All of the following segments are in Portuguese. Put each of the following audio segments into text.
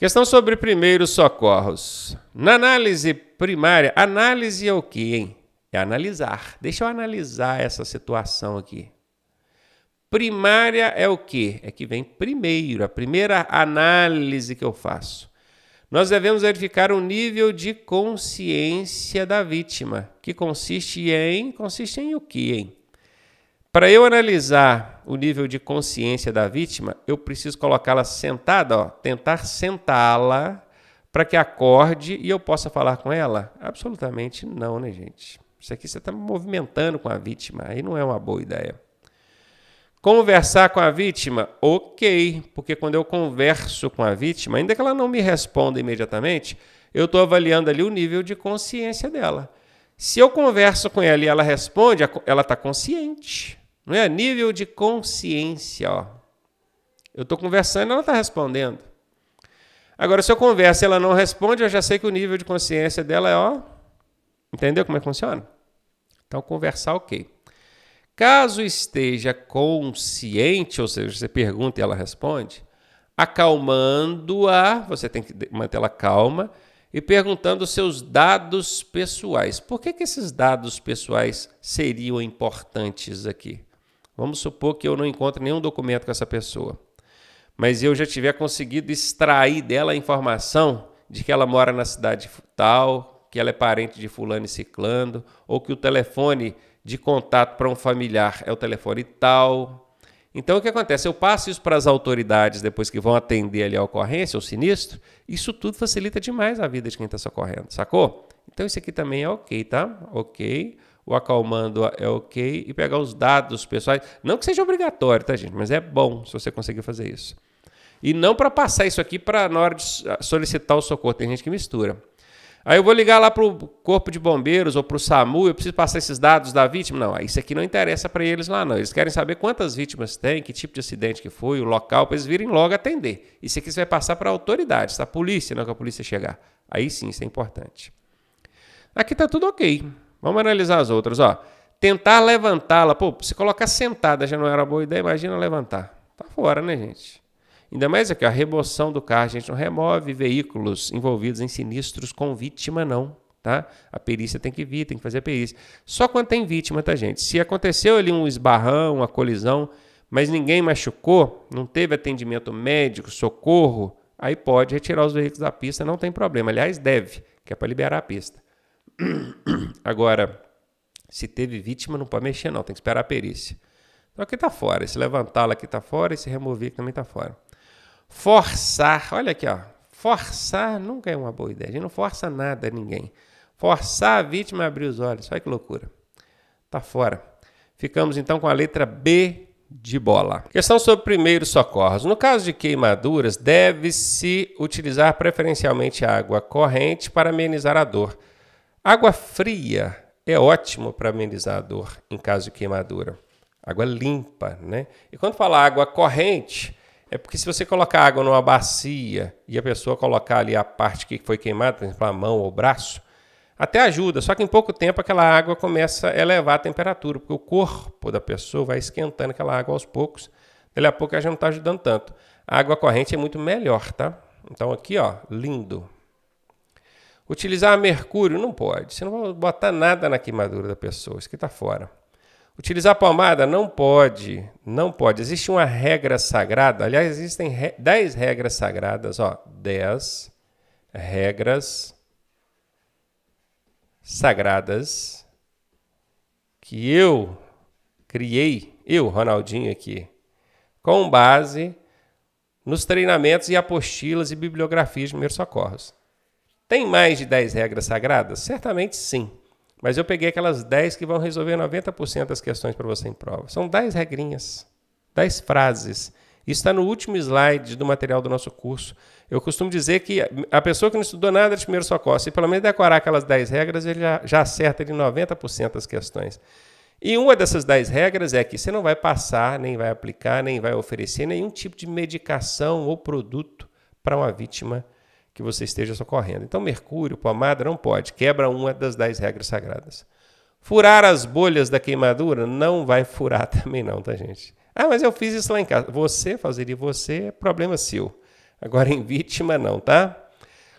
Questão sobre primeiros socorros. Na análise primária, análise é o que, hein? É analisar. Deixa eu analisar essa situação aqui. Primária é o que? É que vem primeiro, a primeira análise que eu faço. Nós devemos verificar o nível de consciência da vítima, que consiste em. Consiste em o que, hein? Para eu analisar o nível de consciência da vítima, eu preciso colocá-la sentada, ó, tentar sentá-la para que acorde e eu possa falar com ela? Absolutamente não, né, gente? Isso aqui você está movimentando com a vítima, aí não é uma boa ideia. Conversar com a vítima? Ok, porque quando eu converso com a vítima, ainda que ela não me responda imediatamente, eu estou avaliando ali o nível de consciência dela. Se eu converso com ela e ela responde, ela está consciente. Não é? Nível de consciência. Ó. Eu estou conversando e ela está respondendo. Agora, se eu converso e ela não responde, eu já sei que o nível de consciência dela é, ó. Entendeu como é que funciona? Então, conversar, ok. Caso esteja consciente, ou seja, você pergunta e ela responde, acalmando-a, você tem que mantê-la calma, e perguntando os seus dados pessoais. Por que, que esses dados pessoais seriam importantes aqui? Vamos supor que eu não encontre nenhum documento com essa pessoa, mas eu já tiver conseguido extrair dela a informação de que ela mora na cidade tal, que ela é parente de fulano e ciclando, ou que o telefone de contato para um familiar é o telefone tal. Então o que acontece? Eu passo isso para as autoridades depois que vão atender ali a ocorrência, o sinistro. Isso tudo facilita demais a vida de quem está socorrendo, sacou? Então isso aqui também é ok, tá? Ok o acalmando é ok e pegar os dados pessoais. Não que seja obrigatório, tá, gente? Mas é bom se você conseguir fazer isso. E não para passar isso aqui para na hora de ah, solicitar o socorro. Tem gente que mistura. Aí eu vou ligar lá para o Corpo de Bombeiros ou para o SAMU, eu preciso passar esses dados da vítima? Não, isso aqui não interessa para eles lá não. Eles querem saber quantas vítimas tem, que tipo de acidente que foi, o local, para eles virem logo atender. Isso aqui você vai passar para autoridades, a Polícia, não que a polícia chegar. Aí sim, isso é importante. Aqui está tudo ok. Vamos analisar as outras, ó. Tentar levantá-la. Pô, se colocar sentada já não era boa ideia, imagina levantar. Tá fora, né, gente? Ainda mais aqui, a remoção do carro. A gente não remove veículos envolvidos em sinistros com vítima, não. Tá? A perícia tem que vir, tem que fazer a perícia. Só quando tem vítima, tá, gente? Se aconteceu ali um esbarrão, uma colisão, mas ninguém machucou, não teve atendimento médico, socorro, aí pode retirar os veículos da pista, não tem problema. Aliás, deve, que é para liberar a pista. Agora, se teve vítima, não pode mexer, não. Tem que esperar a perícia. Então aqui está fora. Esse levantá-la aqui está fora. Esse remover aqui também está fora. Forçar. Olha aqui, ó. Forçar nunca é uma boa ideia. A gente não força nada a ninguém. Forçar a vítima a abrir os olhos. Olha que loucura. Está fora. Ficamos então com a letra B de bola. Questão sobre primeiros socorros. No caso de queimaduras, deve-se utilizar preferencialmente água corrente para amenizar a dor. Água fria é ótimo para amenizar a dor em caso de queimadura. Água limpa, né? E quando fala água corrente, é porque se você colocar água numa bacia e a pessoa colocar ali a parte que foi queimada, por exemplo, a mão ou o braço, até ajuda, só que em pouco tempo aquela água começa a elevar a temperatura, porque o corpo da pessoa vai esquentando aquela água aos poucos. Daqui a pouco ela já não está ajudando tanto. A água corrente é muito melhor, tá? Então aqui, ó, lindo. Utilizar mercúrio não pode. Você não vai botar nada na queimadura da pessoa, isso que está fora. Utilizar pomada não pode, não pode. Existe uma regra sagrada, aliás, existem 10 re regras sagradas, ó, 10 regras sagradas que eu criei, eu, Ronaldinho aqui, com base nos treinamentos e apostilas e bibliografias de primeiros socorros. Tem mais de 10 regras sagradas? Certamente sim. Mas eu peguei aquelas 10 que vão resolver 90% das questões para você em prova. São 10 regrinhas, 10 frases. Isso está no último slide do material do nosso curso. Eu costumo dizer que a pessoa que não estudou nada de primeiro socorro, se pelo menos decorar aquelas 10 regras, ele já, já acerta ele 90% das questões. E uma dessas 10 regras é que você não vai passar, nem vai aplicar, nem vai oferecer nenhum tipo de medicação ou produto para uma vítima que você esteja socorrendo. Então, mercúrio, pomada, não pode. Quebra uma das dez regras sagradas. Furar as bolhas da queimadura não vai furar também não, tá, gente? Ah, mas eu fiz isso lá em casa. Você fazer de você é problema seu. Agora, em vítima, não, tá?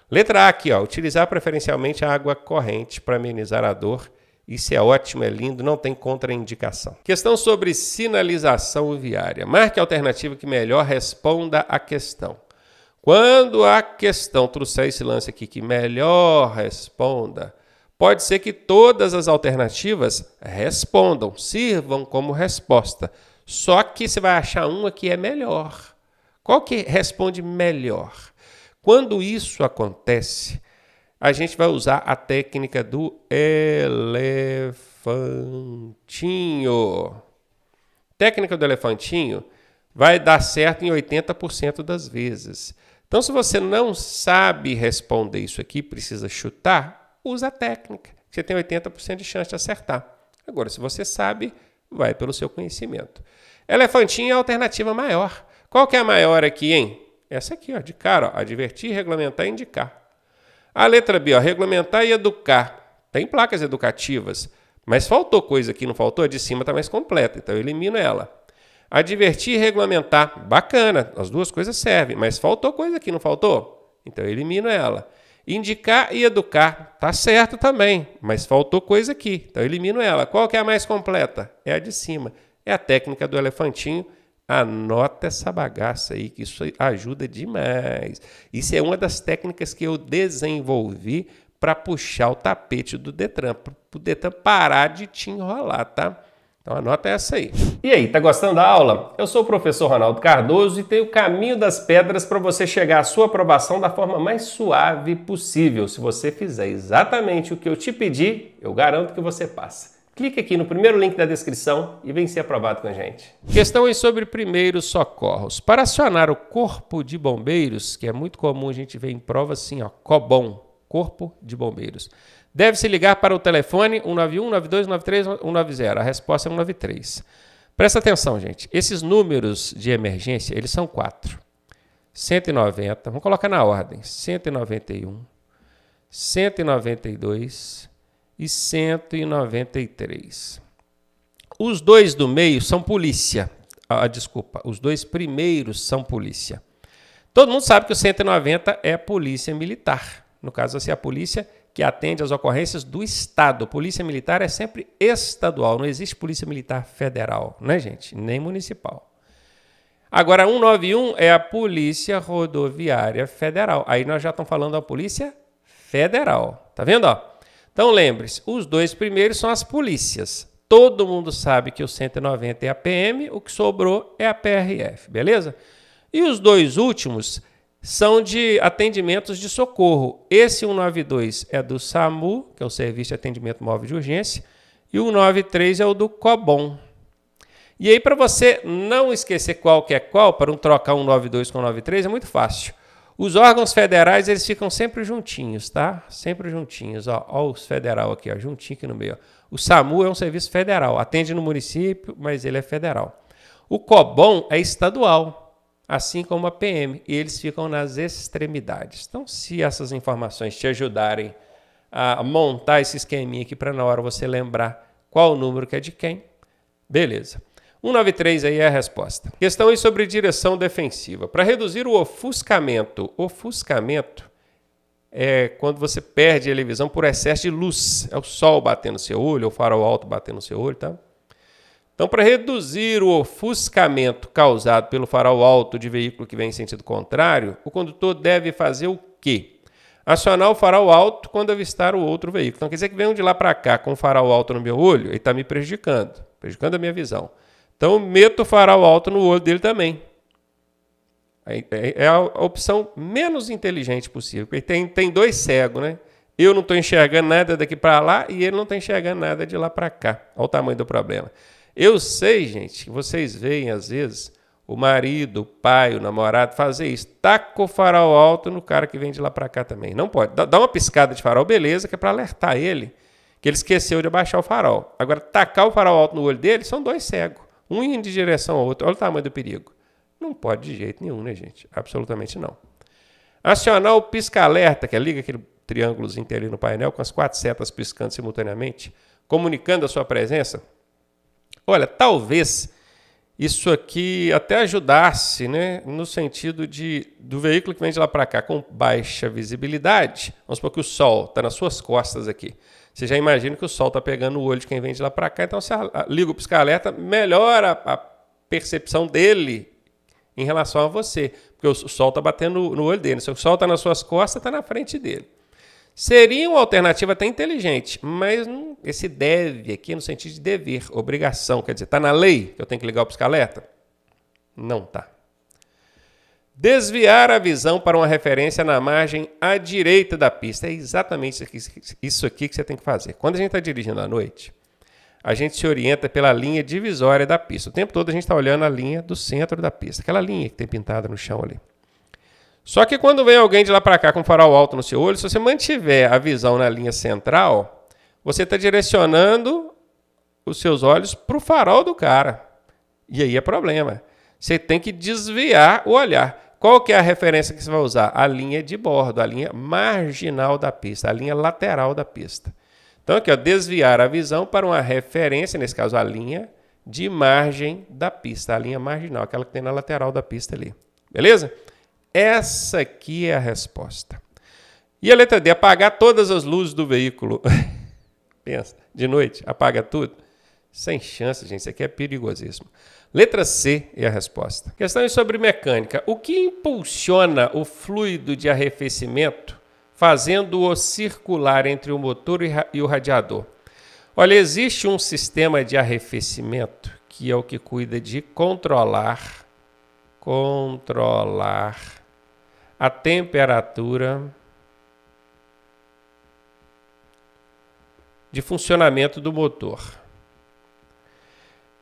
Letra A aqui, ó. Utilizar preferencialmente a água corrente para amenizar a dor. Isso é ótimo, é lindo, não tem contraindicação. Questão sobre sinalização viária. Marque a alternativa que melhor responda à questão. Quando a questão trouxer esse lance aqui que melhor responda, pode ser que todas as alternativas respondam, sirvam como resposta. Só que você vai achar uma que é melhor. Qual que responde melhor? Quando isso acontece, a gente vai usar a técnica do elefantinho. Técnica do elefantinho vai dar certo em 80% das vezes. Então, se você não sabe responder isso aqui, precisa chutar, usa a técnica. Você tem 80% de chance de acertar. Agora, se você sabe, vai pelo seu conhecimento. Elefantinho é a alternativa maior. Qual que é a maior aqui, hein? Essa aqui, ó, de cara, ó, advertir, regulamentar e indicar. A letra B, ó, regulamentar e educar. Tem placas educativas, mas faltou coisa aqui, não faltou? A de cima está mais completa, então eu elimino ela. Advertir e regulamentar. Bacana, as duas coisas servem, mas faltou coisa aqui, não faltou? Então eu elimino ela. Indicar e educar, tá certo também, mas faltou coisa aqui, então eu elimino ela. Qual que é a mais completa? É a de cima. É a técnica do elefantinho. Anota essa bagaça aí, que isso ajuda demais. Isso é uma das técnicas que eu desenvolvi para puxar o tapete do Detran, para o Detran parar de te enrolar, tá? Então anota essa aí. E aí, tá gostando da aula? Eu sou o professor Ronaldo Cardoso e tenho o caminho das pedras para você chegar à sua aprovação da forma mais suave possível. Se você fizer exatamente o que eu te pedi, eu garanto que você passa. Clique aqui no primeiro link da descrição e vem ser aprovado com a gente. Questões sobre primeiros socorros. Para acionar o corpo de bombeiros, que é muito comum a gente ver em prova assim, ó, COBOM, corpo de bombeiros. Deve-se ligar para o telefone 191, 92, 93, 190. A resposta é 193. Presta atenção, gente. Esses números de emergência, eles são quatro. 190, vamos colocar na ordem. 191, 192 e 193. Os dois do meio são polícia. Ah, desculpa, os dois primeiros são polícia. Todo mundo sabe que o 190 é polícia militar. No caso, vai assim, ser é a polícia militar que atende às ocorrências do Estado. Polícia Militar é sempre estadual, não existe Polícia Militar Federal, né, gente? Nem municipal. Agora, 191 é a Polícia Rodoviária Federal. Aí nós já estamos falando da Polícia Federal. Tá vendo? Ó? Então lembre-se, os dois primeiros são as polícias. Todo mundo sabe que o 190 é a PM, o que sobrou é a PRF, beleza? E os dois últimos são de atendimentos de socorro. Esse 192 é do SAMU, que é o Serviço de Atendimento Móvel de Urgência, e o 193 é o do COBOM. E aí, para você não esquecer qual que é qual, para não um trocar 192 com 93, é muito fácil. Os órgãos federais, eles ficam sempre juntinhos, tá? Sempre juntinhos. Ó, ó os federal aqui, ó, juntinho aqui no meio. Ó. O SAMU é um serviço federal, atende no município, mas ele é federal. O COBOM é estadual, assim como a PM, e eles ficam nas extremidades. Então, se essas informações te ajudarem a montar esse esqueminha aqui para na hora você lembrar qual o número que é de quem, beleza. 193 aí é a resposta. Questão aí sobre direção defensiva. Para reduzir o ofuscamento, ofuscamento é quando você perde a televisão por excesso de luz. É o sol batendo no seu olho, ou o farol alto batendo no seu olho, tá? Então, para reduzir o ofuscamento causado pelo farol alto de veículo que vem em sentido contrário, o condutor deve fazer o quê? Acionar o farol alto quando avistar o outro veículo. Então, quer dizer que vem de lá para cá com o farol alto no meu olho, ele está me prejudicando, prejudicando a minha visão. Então, meto o farol alto no olho dele também. É, é a opção menos inteligente possível. Porque tem, tem dois cegos, né? Eu não estou enxergando nada daqui para lá e ele não está enxergando nada de lá para cá. Olha o tamanho do problema. Eu sei, gente, que vocês veem às vezes o marido, o pai, o namorado fazer isso. Taca o farol alto no cara que vem de lá para cá também. Não pode. Dá uma piscada de farol, beleza, que é para alertar ele que ele esqueceu de abaixar o farol. Agora, tacar o farol alto no olho dele são dois cegos. Um indo de direção ao outro. Olha o tamanho do perigo. Não pode de jeito nenhum, né, gente? Absolutamente não. Acionar o pisca-alerta, que é liga aquele triângulozinho ali no painel com as quatro setas piscando simultaneamente, comunicando a sua presença Olha, talvez isso aqui até ajudasse, né, no sentido de do veículo que vem de lá para cá com baixa visibilidade. Vamos supor que o sol está nas suas costas aqui. Você já imagina que o sol está pegando o olho de quem vem de lá para cá, então você liga o pisca-alerta, melhora a percepção dele em relação a você, porque o sol está batendo no olho dele. Se o sol está nas suas costas, está na frente dele. Seria uma alternativa até inteligente, mas esse deve aqui é no sentido de dever, obrigação, quer dizer, está na lei que eu tenho que ligar o piscaleta? Não tá. Desviar a visão para uma referência na margem à direita da pista. É exatamente isso aqui, isso aqui que você tem que fazer. Quando a gente está dirigindo à noite, a gente se orienta pela linha divisória da pista. O tempo todo a gente está olhando a linha do centro da pista, aquela linha que tem pintada no chão ali. Só que quando vem alguém de lá para cá com farol alto no seu olho, se você mantiver a visão na linha central, você está direcionando os seus olhos para o farol do cara. E aí é problema. Você tem que desviar o olhar. Qual que é a referência que você vai usar? A linha de bordo, a linha marginal da pista, a linha lateral da pista. Então aqui, ó, desviar a visão para uma referência, nesse caso a linha de margem da pista, a linha marginal, aquela que tem na lateral da pista ali. Beleza? Essa aqui é a resposta. E a letra D, apagar todas as luzes do veículo. Pensa, de noite, apaga tudo. Sem chance, gente, isso aqui é perigosíssimo. Letra C é a resposta. questão sobre mecânica. O que impulsiona o fluido de arrefecimento, fazendo-o circular entre o motor e o radiador? Olha, existe um sistema de arrefecimento que é o que cuida de controlar, controlar a temperatura de funcionamento do motor.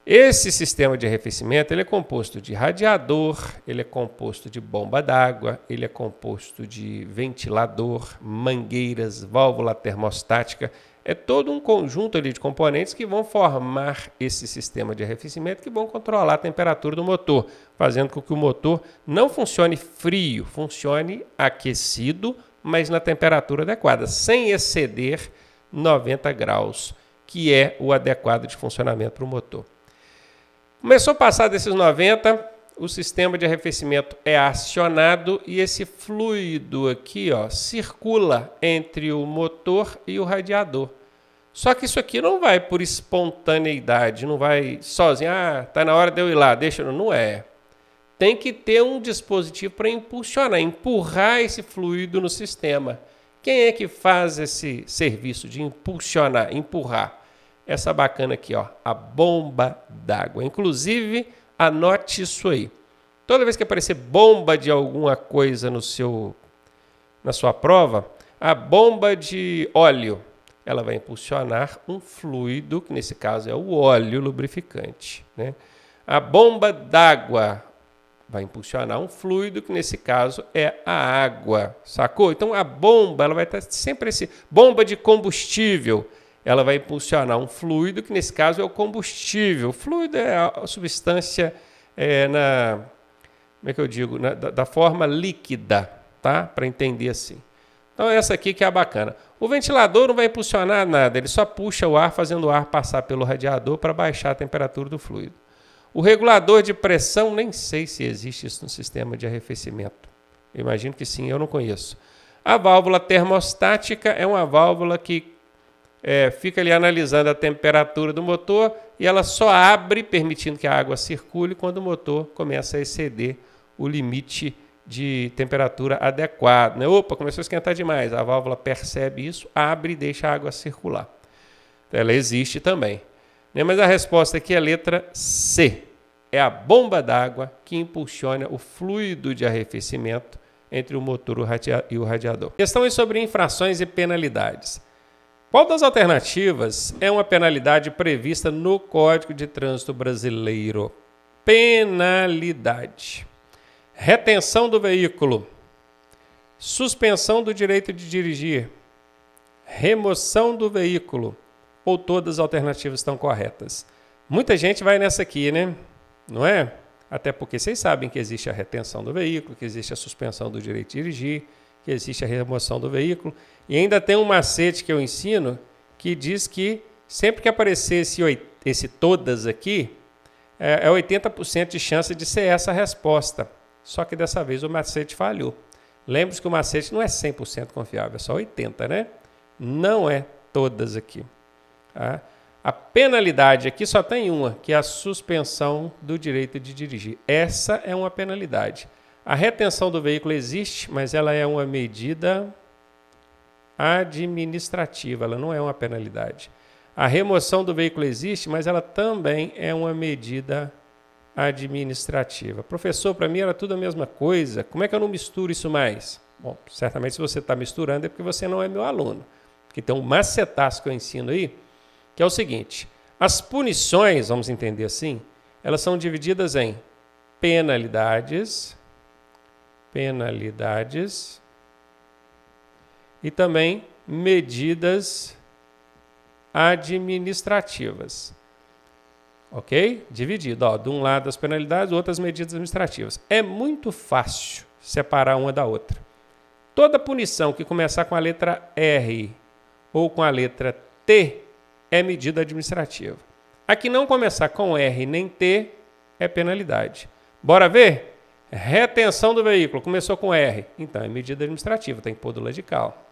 Esse sistema de arrefecimento ele é composto de radiador, ele é composto de bomba d'água, ele é composto de ventilador, mangueiras, válvula termostática é todo um conjunto ali de componentes que vão formar esse sistema de arrefecimento que vão controlar a temperatura do motor, fazendo com que o motor não funcione frio, funcione aquecido, mas na temperatura adequada, sem exceder 90 graus, que é o adequado de funcionamento para o motor. Começou a passar desses 90, o sistema de arrefecimento é acionado e esse fluido aqui ó, circula entre o motor e o radiador. Só que isso aqui não vai por espontaneidade, não vai sozinho, ah, tá na hora de eu ir lá, deixa, não é. Tem que ter um dispositivo para impulsionar, empurrar esse fluido no sistema. Quem é que faz esse serviço de impulsionar, empurrar? Essa bacana aqui, ó, a bomba d'água. Inclusive, Anote isso aí. Toda vez que aparecer bomba de alguma coisa no seu na sua prova, a bomba de óleo, ela vai impulsionar um fluido, que nesse caso é o óleo lubrificante, né? A bomba d'água vai impulsionar um fluido, que nesse caso é a água, sacou? Então a bomba, ela vai estar sempre esse bomba de combustível, ela vai impulsionar um fluido, que nesse caso é o combustível. O fluido é a substância é, na. Como é que eu digo? Na, da, da forma líquida, tá? Para entender assim. Então, essa aqui que é a bacana. O ventilador não vai impulsionar nada, ele só puxa o ar, fazendo o ar passar pelo radiador para baixar a temperatura do fluido. O regulador de pressão, nem sei se existe isso no sistema de arrefecimento. Eu imagino que sim, eu não conheço. A válvula termostática é uma válvula que é, fica ali analisando a temperatura do motor e ela só abre permitindo que a água circule quando o motor começa a exceder o limite de temperatura adequado. Né? Opa, começou a esquentar demais. A válvula percebe isso, abre e deixa a água circular. Ela existe também. Né? Mas a resposta aqui é a letra C. É a bomba d'água que impulsiona o fluido de arrefecimento entre o motor e o radiador. Questões sobre infrações e penalidades. Qual das alternativas é uma penalidade prevista no Código de Trânsito Brasileiro? Penalidade: retenção do veículo, suspensão do direito de dirigir, remoção do veículo, ou todas as alternativas estão corretas? Muita gente vai nessa aqui, né? Não é? Até porque vocês sabem que existe a retenção do veículo, que existe a suspensão do direito de dirigir, que existe a remoção do veículo. E ainda tem um macete que eu ensino que diz que sempre que aparecer esse, esse todas aqui, é, 80% é de chance de ser essa a resposta. Só que dessa vez o macete falhou. Lembre-se que o macete não é 100% confiável, é só 80%, né? Não é todas aqui. Tá? A penalidade aqui só tem uma, que é a suspensão do direito de dirigir. Essa é uma penalidade. A retenção do veículo existe, mas ela é uma medida administrativa, ela não é uma penalidade. A remoção do veículo existe, mas ela também é uma medida administrativa. Professor, para mim era tudo a mesma coisa. Como é que eu não misturo isso mais? Bom, certamente se você está misturando é porque você não é meu aluno. Porque tem um macetaço que eu ensino aí, que é o seguinte: as punições, vamos entender assim, elas são divididas em penalidades penalidades e também medidas administrativas. Ok? Dividido. Ó, de um lado as penalidades, do outro as medidas administrativas. É muito fácil separar uma da outra. Toda punição que começar com a letra R ou com a letra T é medida administrativa. A que não começar com R nem T é penalidade. Bora ver? Retenção do veículo, começou com R. Então é medida administrativa, tem que pôr do ladical.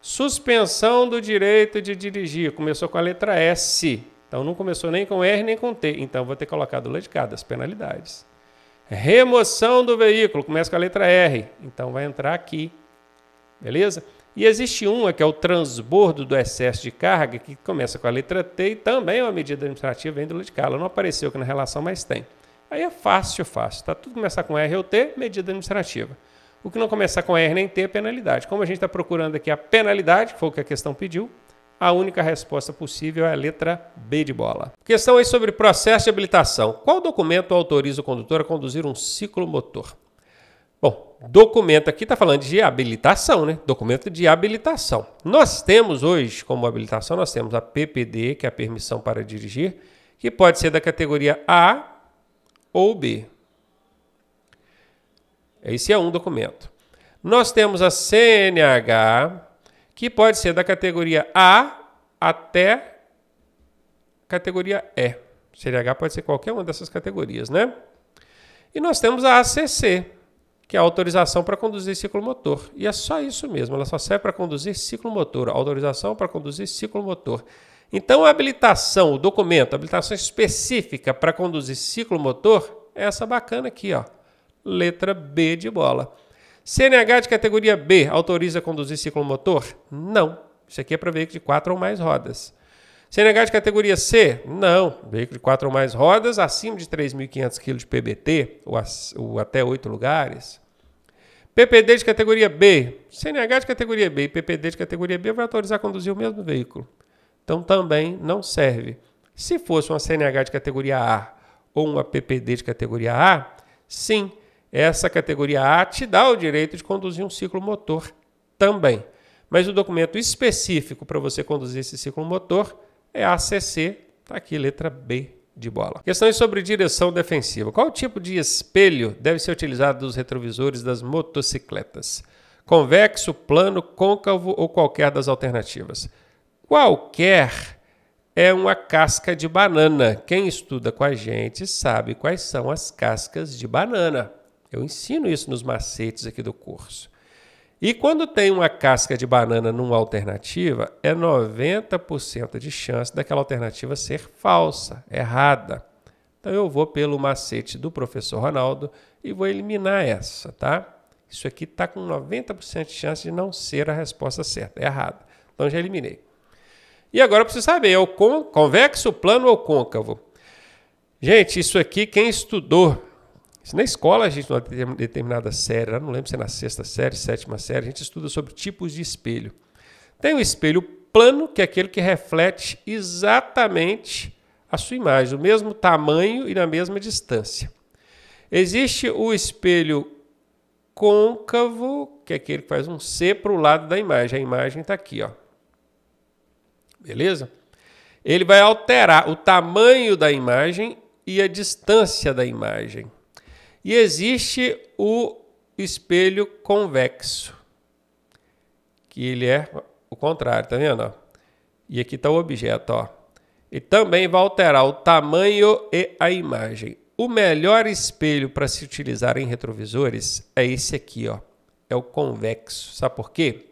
Suspensão do direito de dirigir, começou com a letra S. Então não começou nem com R nem com T. Então vou ter que colocar do ladical, das penalidades. Remoção do veículo, começa com a letra R. Então vai entrar aqui. Beleza? E existe uma que é o transbordo do excesso de carga, que começa com a letra T e também é uma medida administrativa, vem do ladical. Ela não apareceu aqui na relação, mas tem. Aí é fácil, fácil. Tá tudo começar com R ou T, medida administrativa. O que não começar com R nem T é penalidade. Como a gente está procurando aqui a penalidade, que foi o que a questão pediu, a única resposta possível é a letra B de bola. Questão aí sobre processo de habilitação. Qual documento autoriza o condutor a conduzir um ciclo motor? Bom, documento aqui está falando de habilitação, né? Documento de habilitação. Nós temos hoje, como habilitação, nós temos a PPD, que é a permissão para dirigir, que pode ser da categoria A ou B. Esse é um documento. Nós temos a CNH, que pode ser da categoria A até categoria E. CNH pode ser qualquer uma dessas categorias, né? E nós temos a ACC, que é a autorização para conduzir ciclomotor. E é só isso mesmo, ela só serve para conduzir ciclomotor, autorização para conduzir ciclomotor. Então, a habilitação, o documento, a habilitação específica para conduzir ciclomotor é essa bacana aqui, ó. Letra B de bola. CNH de categoria B autoriza conduzir ciclomotor? Não. Isso aqui é para veículo de quatro ou mais rodas. CNH de categoria C? Não. Veículo de quatro ou mais rodas, acima de 3.500 kg de PBT, ou, ou até oito lugares. PPD de categoria B. CNH de categoria B e PPD de categoria B vai autorizar conduzir o mesmo veículo. Então também não serve. Se fosse uma CNH de categoria A ou uma PPD de categoria A, sim, essa categoria A te dá o direito de conduzir um ciclo motor também. Mas o documento específico para você conduzir esse ciclo motor é a ACC, está aqui, letra B de bola. Questões sobre direção defensiva. Qual tipo de espelho deve ser utilizado nos retrovisores das motocicletas? Convexo, plano, côncavo ou qualquer das alternativas? Qualquer é uma casca de banana. Quem estuda com a gente sabe quais são as cascas de banana. Eu ensino isso nos macetes aqui do curso. E quando tem uma casca de banana numa alternativa, é 90% de chance daquela alternativa ser falsa, errada. Então eu vou pelo macete do professor Ronaldo e vou eliminar essa, tá? Isso aqui está com 90% de chance de não ser a resposta certa, é errada. Então já eliminei. E agora precisa saber, é o con convexo, plano ou côncavo? Gente, isso aqui quem estudou, na escola a gente, numa determinada série, não lembro se é na sexta série, sétima série, a gente estuda sobre tipos de espelho. Tem o espelho plano, que é aquele que reflete exatamente a sua imagem, o mesmo tamanho e na mesma distância. Existe o espelho côncavo, que é aquele que faz um C para o lado da imagem. A imagem está aqui, ó. Beleza? Ele vai alterar o tamanho da imagem e a distância da imagem. E existe o espelho convexo, que ele é o contrário, tá vendo? E aqui está o objeto, ó. E também vai alterar o tamanho e a imagem. O melhor espelho para se utilizar em retrovisores é esse aqui, ó. É o convexo. Sabe por quê?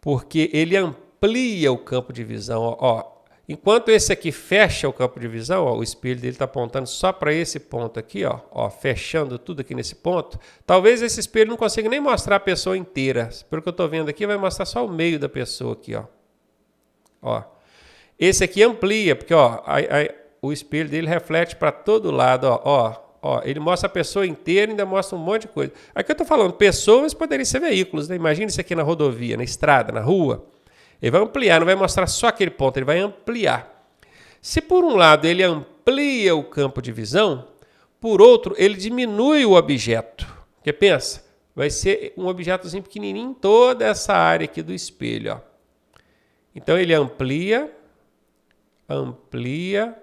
Porque ele amplia amplia o campo de visão. Ó, ó. Enquanto esse aqui fecha o campo de visão, ó, o espelho dele está apontando só para esse ponto aqui, ó, ó, fechando tudo aqui nesse ponto. Talvez esse espelho não consiga nem mostrar a pessoa inteira. Pelo que eu estou vendo aqui, vai mostrar só o meio da pessoa aqui. Ó. Ó. Esse aqui amplia, porque ó, a, a, o espelho dele reflete para todo lado. Ó, ó, Ó, ele mostra a pessoa inteira e ainda mostra um monte de coisa. Aqui eu estou falando, pessoas poderiam ser veículos, né? Imagina isso aqui na rodovia, na estrada, na rua. Ele vai ampliar, não vai mostrar só aquele ponto, ele vai ampliar. Se por um lado ele amplia o campo de visão, por outro ele diminui o objeto. Porque pensa, vai ser um objetozinho pequenininho em toda essa área aqui do espelho. Ó. Então ele amplia, amplia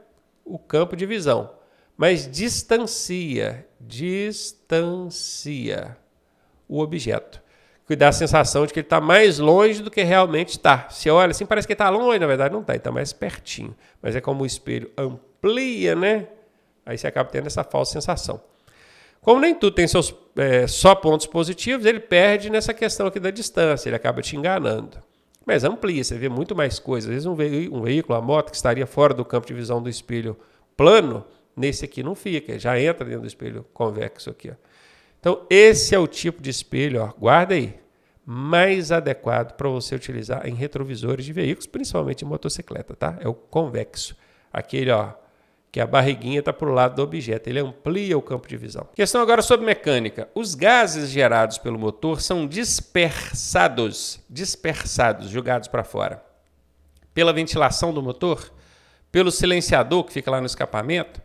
o campo de visão, mas distancia, distancia o objeto dá a sensação de que ele está mais longe do que realmente está. Se olha assim, parece que está longe, na verdade não está, ele está mais pertinho. Mas é como o espelho amplia, né? Aí você acaba tendo essa falsa sensação. Como nem tudo tem seus é, só pontos positivos, ele perde nessa questão aqui da distância, ele acaba te enganando. Mas amplia, você vê muito mais coisas. Às vezes um, ve um veículo, uma moto que estaria fora do campo de visão do espelho plano, nesse aqui não fica, já entra dentro do espelho convexo aqui. Ó. Então, esse é o tipo de espelho, ó, guarda aí, mais adequado para você utilizar em retrovisores de veículos, principalmente em motocicleta, tá? É o convexo. Aquele, ó, que a barriguinha está para o lado do objeto, ele amplia o campo de visão. Questão agora sobre mecânica. Os gases gerados pelo motor são dispersados, dispersados, jogados para fora, pela ventilação do motor, pelo silenciador que fica lá no escapamento,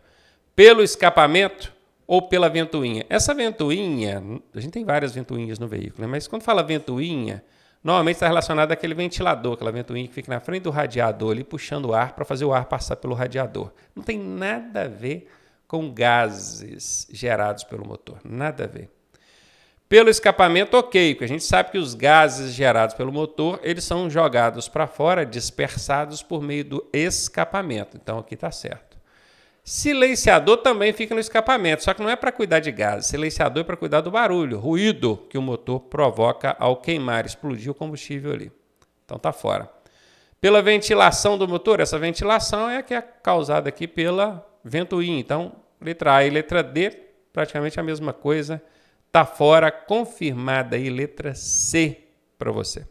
pelo escapamento ou pela ventoinha. Essa ventoinha, a gente tem várias ventoinhas no veículo, né? mas quando fala ventoinha, normalmente está relacionada àquele ventilador, aquela ventoinha que fica na frente do radiador ali puxando o ar para fazer o ar passar pelo radiador. Não tem nada a ver com gases gerados pelo motor, nada a ver. Pelo escapamento, ok, porque a gente sabe que os gases gerados pelo motor, eles são jogados para fora, dispersados por meio do escapamento. Então aqui está certo. Silenciador também fica no escapamento, só que não é para cuidar de gases. Silenciador é para cuidar do barulho, ruído que o motor provoca ao queimar, explodir o combustível ali. Então tá fora. Pela ventilação do motor, essa ventilação é a que é causada aqui pela ventoinha. Então, letra A e letra D, praticamente a mesma coisa. Tá fora, confirmada aí letra C para você.